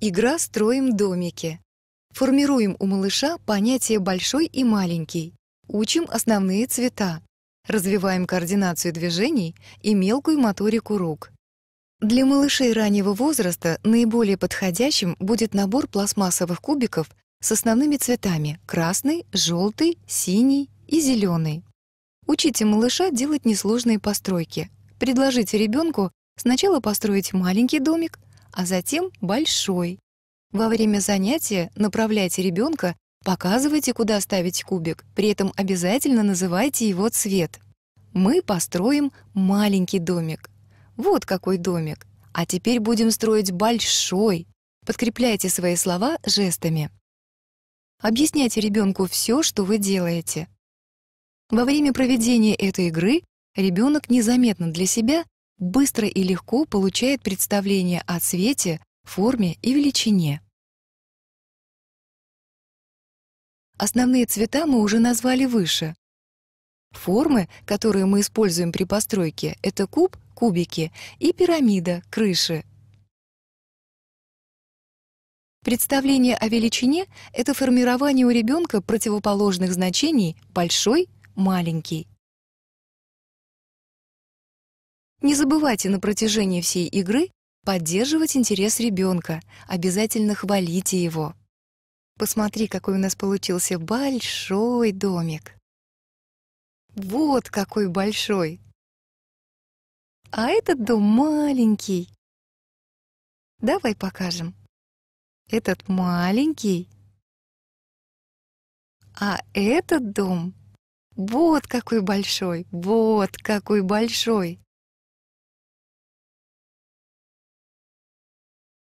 Игра «Строим домики». Формируем у малыша понятие «большой» и «маленький». Учим основные цвета. Развиваем координацию движений и мелкую моторику рук. Для малышей раннего возраста наиболее подходящим будет набор пластмассовых кубиков с основными цветами — красный, желтый, синий и зеленый. Учите малыша делать несложные постройки. Предложите ребенку сначала построить маленький домик, а затем большой. Во время занятия направляйте ребенка, показывайте, куда ставить кубик, при этом обязательно называйте его цвет. Мы построим маленький домик. Вот какой домик. А теперь будем строить большой. Подкрепляйте свои слова жестами. Объясняйте ребенку все, что вы делаете. Во время проведения этой игры ребенок незаметно для себя быстро и легко получает представление о цвете, форме и величине. Основные цвета мы уже назвали выше. Формы, которые мы используем при постройке, это куб, кубики и пирамида, крыши. Представление о величине — это формирование у ребенка противоположных значений «большой», «маленький». Не забывайте на протяжении всей игры поддерживать интерес ребенка, обязательно хвалите его. Посмотри, какой у нас получился большой домик. Вот какой большой! А этот дом маленький. Давай покажем. Этот маленький. А этот дом вот какой большой, вот какой большой.